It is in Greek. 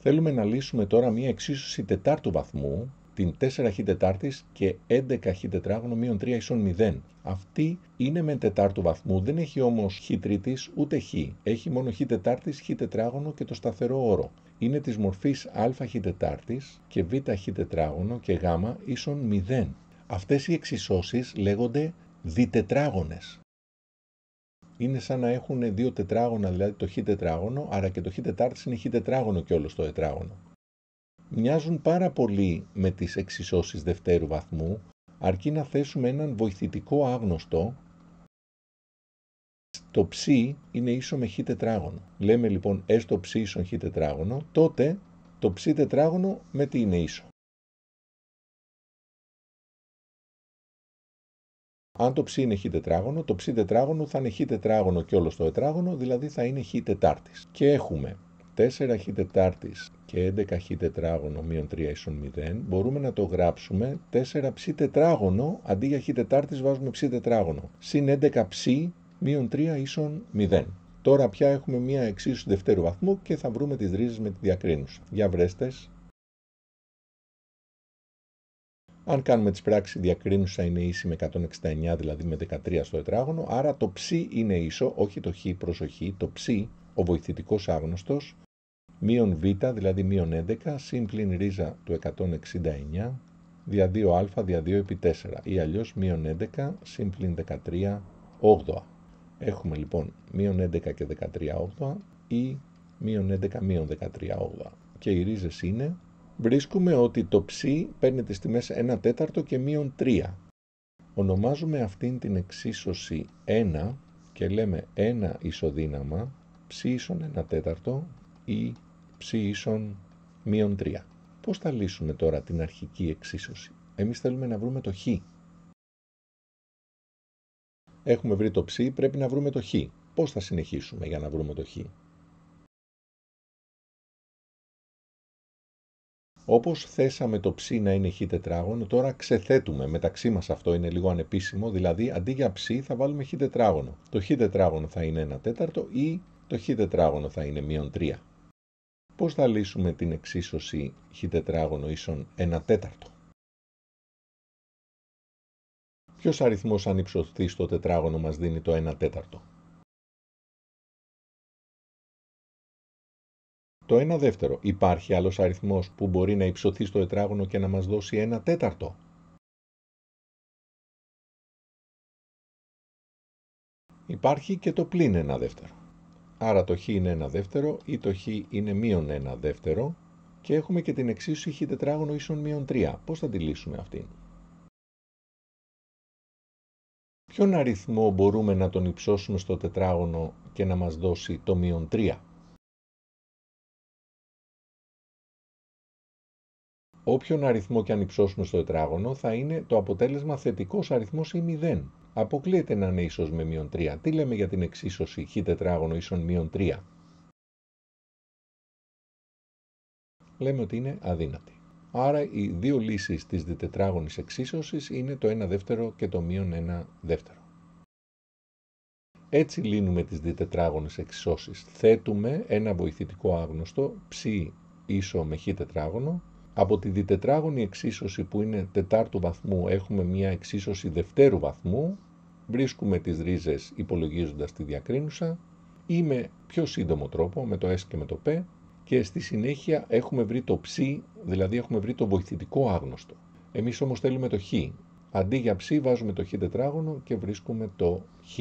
Θέλουμε να λύσουμε τώρα μία εξίσωση τετάρτου βαθμού, την 4χ τετάρτης και 11χ τετράγωνο μείον 3 ίσον 0. Αυτή είναι με τετάρτου βαθμού, δεν έχει όμως χ τετάρτη και ούτε χ. Έχει μόνο χ τρίτης ουτε χ εχει μονο χ τετάρτη χ τετραγωνο και το σταθερό όρο. Είναι της μορφής αχ τετάρτης και βχ τετράγωνο και γ ίσον 0. Αυτές οι εξισώσεις λέγονται διτετράγωνες είναι σαν να έχουν δύο τετράγωνα, δηλαδή το χ τετράγωνο, άρα και το χ τετάρτης είναι χ τετράγωνο και όλος το τετράγωνο. Μοιάζουν πάρα πολύ με τις εξισώσεις δευτέρου βαθμού, αρκεί να θέσουμε έναν βοηθητικό άγνωστο, το ψ είναι ίσο με χ τετράγωνο. Λέμε λοιπόν έστω ψ ίσον χ τετράγωνο, τότε το ψ τετράγωνο με τι είναι ίσο. Αν το ψ είναι χ τετράγωνο, το ψ τετράγωνο θα είναι χ τετράγωνο και όλο το τετράγωνο, δηλαδή θα είναι χ τετάρτης. Και έχουμε 4χ τετάρτης και 11χ τετράγωνο μείον 3 ίσον 0, μπορούμε να το γράψουμε 4ψ τετράγωνο, αντί για χ τετάρτης βάζουμε ψ τετράγωνο, συν 11ψ μείον 3 ίσον 0. Τώρα πια έχουμε μία εξίσου δευτέρου βαθμού και θα βρούμε τις ρίζες με τη διακρίνουσα. Για βρέστες. Αν κάνουμε τις πράξεις διακρίνουσα είναι ίση με 169, δηλαδή με 13 στο τετράγωνο, άρα το ψ είναι ίσο, όχι το χ προσοχή, το ψ, ο βοηθητικός άγνωστος, μείον β, δηλαδή μείον 11, συμπλήν ρίζα του 169, δια 2α, δια 2 επί 4, ή αλλιώς μείον 11, συμπλήν 13, 8. Έχουμε λοιπόν μείον 11 και 13 8 ή μείον 11 μείον 13 8. Και οι ρίζες είναι βρίσκουμε ότι το ψ παίρνει τις τιμές 1 τέταρτο και μείον 3. Ονομάζουμε αυτήν την εξίσωση 1 και λέμε 1 ισοδύναμα ψ ίσον 1 τέταρτο ή ψ ίσον μείον 3. Πώς θα λύσουμε τώρα την αρχική εξίσωση. Εμείς θέλουμε να βρούμε το χ. Έχουμε βρει το ψ, πρέπει να βρούμε το χ. Πώς θα συνεχίσουμε για να βρούμε το χ. Όπως θέσαμε το ψ να είναι χ τετράγωνο, τώρα ξεθέτουμε, μεταξύ μας αυτό είναι λίγο ανεπίσημο, δηλαδή αντί για ψ θα βάλουμε χ τετράγωνο. Το χ τετράγωνο θα είναι 1 τέταρτο ή το χ τετράγωνο θα είναι μείον 3. Πώς θα λύσουμε την εξίσωση χ τετράγωνο ίσον 1 τέταρτο. Ποιος αριθμός αν υψωθεί στο τετράγωνο μας δίνει το 1 τέταρτο. Το ένα δεύτερο. Υπάρχει άλλος αριθμός που μπορεί να υψωθεί στο τετράγωνο και να μας δώσει ένα τέταρτο. Υπάρχει και το πλήν ένα δεύτερο. Άρα το χ είναι ένα δεύτερο ή το χ είναι μείον ένα δεύτερο και έχουμε και την εξίσωση χ τετράγωνο ίσον μείον 3. Πώς θα τη λύσουμε αυτήν. Ποιον αριθμό μπορούμε να τον υψώσουμε στο τετράγωνο και να μας δώσει το μείον 3. Όποιον αριθμό και αν υψώσουμε στο τετράγωνο θα είναι το αποτέλεσμα θετικός αριθμός ή 0. Αποκλείεται να είναι ίσως με μείον 3. Τι λέμε για την εξίσωση χ τετράγωνο ίσον μείον 3. Λέμε ότι είναι αδύνατη. Άρα οι δύο λύσεις της διτετράγωνης εξίσωσης είναι το 1 δεύτερο και το μείον 1 δεύτερο. Έτσι λύνουμε τις διτετράγωνες εξισώσεις. Θέτουμε ένα βοηθητικό άγνωστο ψ ίσο με χ τετράγωνο από τη διτετράγωνη εξίσωση που είναι τετάρτου βαθμού έχουμε μια εξίσωση δευτέρου βαθμού, βρίσκουμε τις ρίζες υπολογίζοντας τη διακρίνουσα ή με πιο σύντομο τρόπο, με το S και με το P και στη συνέχεια έχουμε βρει το ψ, δηλαδή έχουμε βρει το βοηθητικό άγνωστο. Εμείς όμως θέλουμε το χ. Αντί για ψ βάζουμε το χ τετράγωνο και βρίσκουμε το χ.